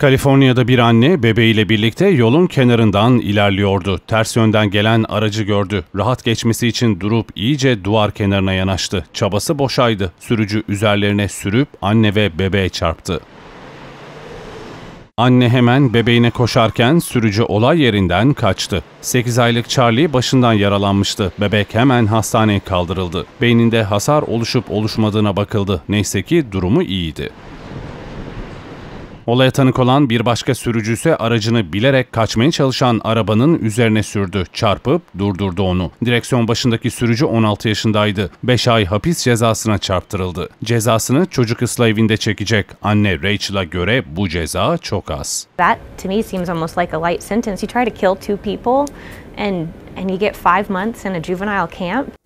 Kaliforniya'da bir anne bebeğiyle birlikte yolun kenarından ilerliyordu. Ters yönden gelen aracı gördü. Rahat geçmesi için durup iyice duvar kenarına yanaştı. Çabası boşaydı. Sürücü üzerlerine sürüp anne ve bebeğe çarptı. Anne hemen bebeğine koşarken sürücü olay yerinden kaçtı. 8 aylık Charlie başından yaralanmıştı. Bebek hemen hastaneye kaldırıldı. Beyninde hasar oluşup oluşmadığına bakıldı. Neyse ki durumu iyiydi. Olaya tanık olan bir başka sürücü ise aracını bilerek kaçmaya çalışan arabanın üzerine sürdü. Çarpıp durdurdu onu. Direksiyon başındaki sürücü 16 yaşındaydı. 5 ay hapis cezasına çarptırıldı. Cezasını çocuk ıslah evinde çekecek. Anne Rachel'a göre bu ceza çok az. That to me seems almost like a light sentence. You try to kill two people and and you get five months in a juvenile camp.